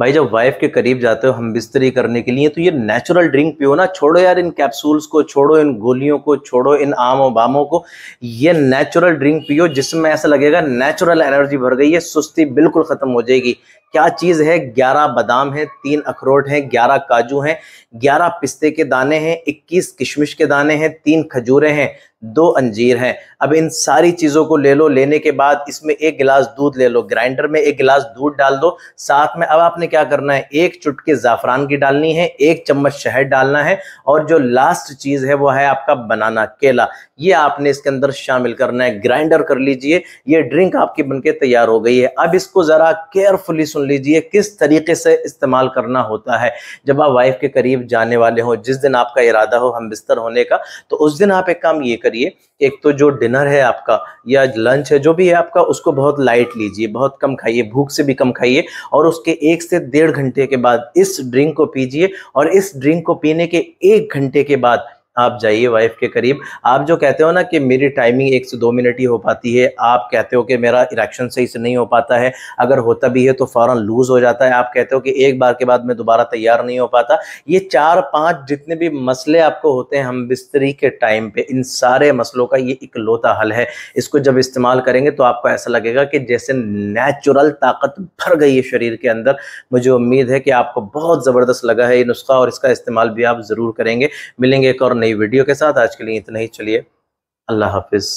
भाई जब वाइफ के करीब जाते हो हम बिस्तरी करने के लिए तो ये नेचुरल ड्रिंक पियो ना छोड़ो यार इन कैप्सूल्स को छोड़ो इन गोलियों को छोड़ो इन आमों बामों को ये नेचुरल ड्रिंक पियो जिसमें ऐसा लगेगा नेचुरल एनर्जी भर गई है सुस्ती बिल्कुल ख़त्म हो जाएगी क्या चीज़ है ग्यारह बादाम है तीन अखरोट है ग्यारह काजू हैं ग्यारह पिस्ते के दाने हैं इक्कीस किशमिश के दाने हैं तीन खजूरें हैं दो अंजीर हैं अब इन सारी चीज़ों को ले लो लेने के बाद इसमें एक गिलास दूध ले लो ग्राइंडर में एक गिलास दूध डाल दो साथ में अब आपने क्या करना है एक चुटकी ज़ाफ़रान की डालनी है एक चम्मच शहद डालना है और जो लास्ट चीज़ है वो है आपका बनाना केला ये आपने इसके अंदर शामिल करना है ग्राइंडर कर लीजिए ये ड्रिंक आपकी बन तैयार हो गई है अब इसको ज़रा केयरफुली सुन लीजिए किस तरीके से इस्तेमाल करना होता है जब आप वाइफ के करीब जाने वाले हों जिस दिन आपका इरादा हो हम बिस्तर होने का तो उस दिन आप एक काम ये करिए एक तो जो डिनर है आपका या लंच है जो भी है आपका उसको बहुत लाइट लीजिए बहुत कम खाइए भूख से भी कम खाइए और उसके एक से डेढ़ घंटे के बाद इस ड्रिंक को पीजिए और इस ड्रिंक को पीने के एक घंटे के बाद आप जाइए वाइफ के करीब आप जो कहते हो ना कि मेरी टाइमिंग एक से दो मिनट ही हो पाती है आप कहते हो कि मेरा इलेक्शन सही से नहीं हो पाता है अगर होता भी है तो फ़ौरन लूज़ हो जाता है आप कहते हो कि एक बार के बाद मैं दोबारा तैयार नहीं हो पाता ये चार पाँच जितने भी मसले आपको होते हैं हम बिस्तरी के टाइम पे इन सारे मसलों का ये इकलौता हल है इसको जब इस्तेमाल करेंगे तो आपको ऐसा लगेगा कि जैसे नेचुरल ताकत भर गई है शरीर के अंदर मुझे उम्मीद है कि आपको बहुत ज़बरदस्त लगा है ये नुस्खा और इसका इस्तेमाल भी आप ज़रूर करेंगे मिलेंगे एक और नई नई वीडियो के साथ आज के लिए इतना ही चलिए अल्लाह हाफिज़